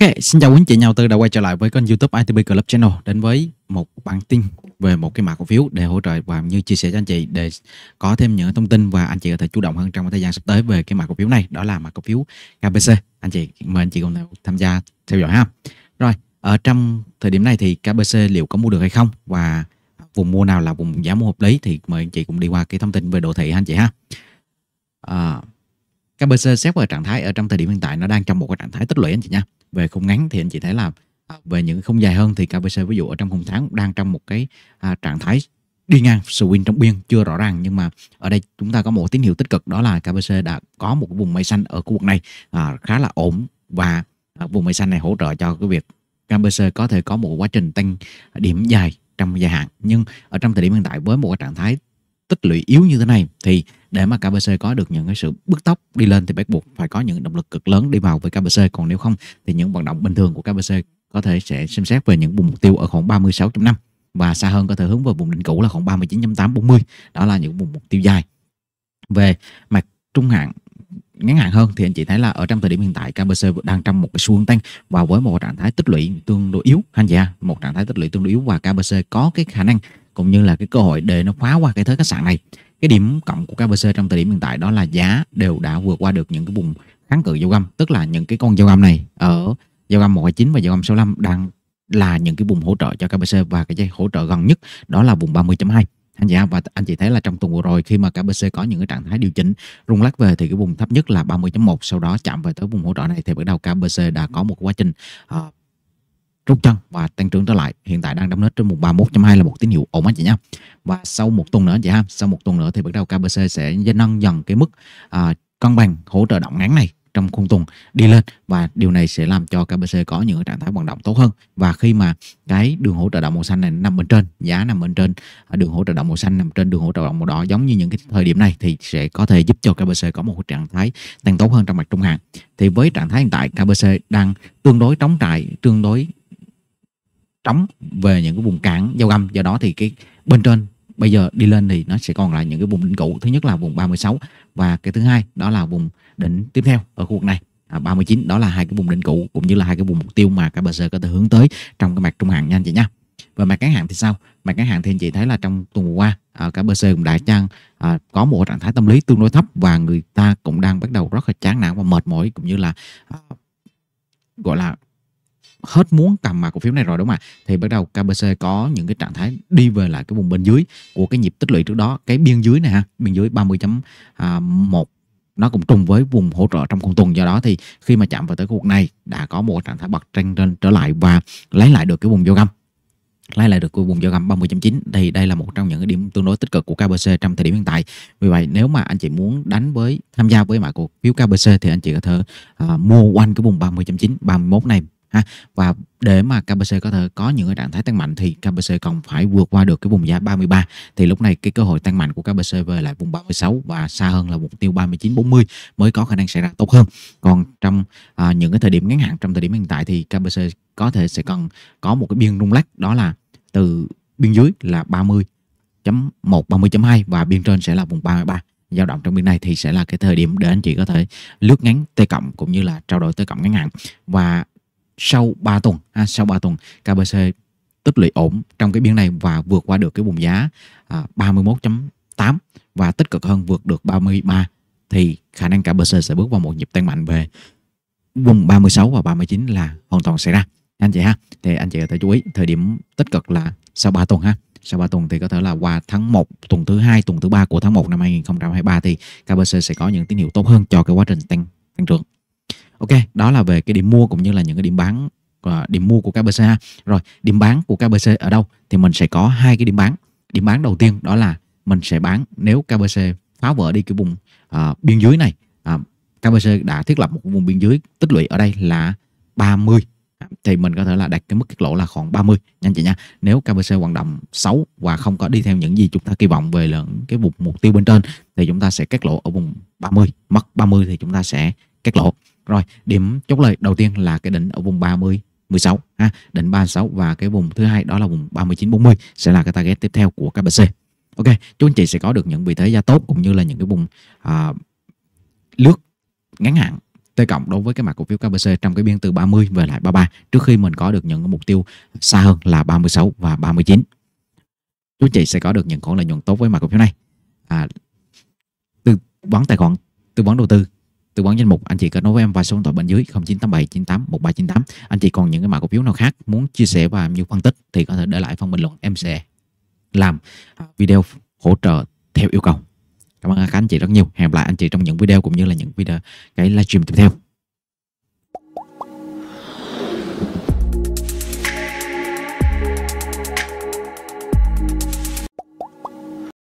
Ok, xin chào quý anh chị nhà đầu tư đã quay trở lại với kênh YouTube ITB Club Channel đến với một bản tin về một cái mã cổ phiếu để hỗ trợ và như chia sẻ cho anh chị để có thêm những thông tin và anh chị có thể chủ động hơn trong thời gian sắp tới về cái mã cổ phiếu này đó là mã cổ phiếu KBC. Anh chị mời anh chị cùng tham gia theo dõi ha. Rồi, ở trong thời điểm này thì KBC liệu có mua được hay không và vùng mua nào là vùng giá mua hợp lý thì mời anh chị cũng đi qua cái thông tin về đồ thị anh chị ha. À, KBC xét vào trạng thái ở trong thời điểm hiện tại nó đang trong một cái trạng thái tích lũy anh chị nha về khung ngắn thì anh chị thấy là về những khung dài hơn thì KBC ví dụ ở trong khung tháng đang trong một cái à, trạng thái đi ngang swing trong biên chưa rõ ràng nhưng mà ở đây chúng ta có một tín hiệu tích cực đó là KBC đã có một vùng mây xanh ở khu vực này à, khá là ổn và à, vùng mây xanh này hỗ trợ cho cái việc KBC có thể có một quá trình tăng điểm dài trong dài hạn nhưng ở trong thời điểm hiện tại với một cái trạng thái tích lũy yếu như thế này thì để mà KBC có được những cái sự bứt tốc đi lên thì bắt buộc phải có những động lực cực lớn đi vào với KBC còn nếu không thì những vận động bình thường của KBC có thể sẽ xem xét về những vùng mục tiêu ở khoảng 36.5 và xa hơn có thể hướng về vùng đỉnh cũ là khoảng 39.8 đó là những vùng mục tiêu dài về mặt trung hạn ngắn hạn hơn thì anh chị thấy là ở trong thời điểm hiện tại KBC đang trong một cái xu hướng tăng và với một trạng thái tích lũy tương đối yếu anh chị à, một trạng thái tích lũy tương đối yếu và KBC có cái khả năng cũng như là cái cơ hội để nó phá qua cái thế khách sạn này cái điểm cộng của KBC trong thời điểm hiện tại đó là giá đều đã vượt qua được những cái vùng kháng cự dao găm tức là những cái con dao găm này ở dao găm 129 và dao găm 65 đang là những cái vùng hỗ trợ cho KBC và cái dây hỗ trợ gần nhất đó là vùng 30.2 anh chị và anh chị thấy là trong tuần vừa rồi khi mà KBC có những cái trạng thái điều chỉnh rung lắc về thì cái vùng thấp nhất là 30.1 sau đó chạm về tới vùng hỗ trợ này thì bắt đầu KBC đã có một quá trình uh, rút chân và tăng trưởng trở lại hiện tại đang đóng nết trên mục 31.2 là một tín hiệu ổn anh chị nhá và sau một tuần nữa chị ha sau một tuần nữa thì bắt đầu KBC sẽ nâng dần cái mức à, cân bằng hỗ trợ động ngắn này trong khung tuần đi lên và điều này sẽ làm cho KBC có những trạng thái vận động tốt hơn và khi mà cái đường hỗ trợ động màu xanh này nằm bên trên giá nằm bên trên à, đường hỗ trợ động màu xanh nằm trên đường hỗ trợ động màu đỏ giống như những cái thời điểm này thì sẽ có thể giúp cho KBC có một trạng thái tăng tốt hơn trong mặt trung hạn thì với trạng thái hiện tại KBC đang tương đối trống trại tương đối trống về những cái vùng cản giao găm do đó thì cái bên trên bây giờ đi lên thì nó sẽ còn lại những cái vùng đỉnh cũ thứ nhất là vùng 36 và cái thứ hai đó là vùng đỉnh tiếp theo ở khu vực này à, 39 đó là hai cái vùng đỉnh cũ cũng như là hai cái vùng mục tiêu mà các bờ sơ có thể hướng tới trong cái mặt trung hạn nha chị nha và mặt ngắn hạn thì sao mặt ngắn hạn thì anh chị thấy là trong tuần qua à, cả BC cũng đã chăng à, có một trạng thái tâm lý tương đối thấp và người ta cũng đang bắt đầu rất là chán nản và mệt mỏi cũng như là à, gọi là hết muốn cầm mà cổ phiếu này rồi đúng không ạ thì bắt đầu KBC có những cái trạng thái đi về lại cái vùng bên dưới của cái nhịp tích lũy trước đó cái biên dưới này ha biên dưới 30.1 nó cũng trùng với vùng hỗ trợ trong con tuần do đó thì khi mà chạm vào tới khu vực này đã có một trạng thái bật trên trên trở lại và lấy lại được cái vùng vô găm lấy lại được cái vùng giao găm 30.9 thì đây là một trong những cái điểm tương đối tích cực của KBC trong thời điểm hiện tại. Vì vậy nếu mà anh chị muốn đánh với tham gia với mã cổ phiếu KBC thì anh chị có thể uh, mua quanh cái vùng 30.9 31 này ha và để mà KBC có thể có những cái trạng thái tăng mạnh thì KBC còn phải vượt qua được cái vùng giá 33 thì lúc này cái cơ hội tăng mạnh của KBC về lại vùng 36 và xa hơn là mục tiêu 39 40 mới có khả năng xảy ra tốt hơn còn trong à, những cái thời điểm ngắn hạn trong thời điểm hiện tại thì KBC có thể sẽ cần có một cái biên rung lắc đó là từ biên dưới là 30 1 30.2 và biên trên sẽ là vùng 33 dao động trong biên này thì sẽ là cái thời điểm để anh chị có thể lướt ngắn T cộng cũng như là trao đổi T cộng ngắn hạn và sau 3 tuần ha, à, sau 3 tuần KBC tích lũy ổn trong cái biên này và vượt qua được cái vùng giá à, 31.8 và tích cực hơn vượt được 33 thì khả năng KBC sẽ bước vào một nhịp tăng mạnh về vùng 36 và 39 là hoàn toàn xảy ra anh chị ha thì anh chị có thể chú ý thời điểm tích cực là sau 3 tuần ha sau 3 tuần thì có thể là qua tháng 1 tuần thứ hai tuần thứ ba của tháng 1 năm 2023 thì KBC sẽ có những tín hiệu tốt hơn cho cái quá trình tăng tăng trưởng ok đó là về cái điểm mua cũng như là những cái điểm bán uh, điểm mua của KBC ha rồi điểm bán của KBC ở đâu thì mình sẽ có hai cái điểm bán điểm bán đầu tiên đó là mình sẽ bán nếu KBC phá vỡ đi cái vùng uh, biên dưới này uh, ờ, KBC đã thiết lập một vùng biên dưới tích lũy ở đây là 30 thì mình có thể là đặt cái mức tiết lỗ là khoảng 30 nha anh chị nha. Nếu KBC hoạt động xấu và không có đi theo những gì chúng ta kỳ vọng về lượng cái vùng mục tiêu bên trên thì chúng ta sẽ cắt lỗ ở vùng 30, mất 30 thì chúng ta sẽ cắt lỗ. Rồi, điểm chốt lời đầu tiên là cái đỉnh ở vùng 30 16 ha, đỉnh 36 và cái vùng thứ hai đó là vùng 39 40 sẽ là cái target tiếp theo của KBC. Ok, chú anh chị sẽ có được những vị thế gia tốt cũng như là những cái vùng à, lướt ngắn hạn T cộng đối với cái mặt cổ phiếu KBC trong cái biên từ 30 về lại 33 trước khi mình có được những mục tiêu xa hơn là 36 và 39. Chú anh chị sẽ có được những khoản lợi nhuận tốt với mặt cổ phiếu này. À, tư vấn tài khoản, tư vấn đầu tư tư vấn danh mục anh chị kết nối với em và số điện thoại bên dưới 0987 98 1398 anh chị còn những cái mã cổ phiếu nào khác muốn chia sẻ và như phân tích thì có thể để lại phần bình luận em sẽ làm video hỗ trợ theo yêu cầu cảm ơn các anh chị rất nhiều hẹn gặp lại anh chị trong những video cũng như là những video cái livestream tiếp theo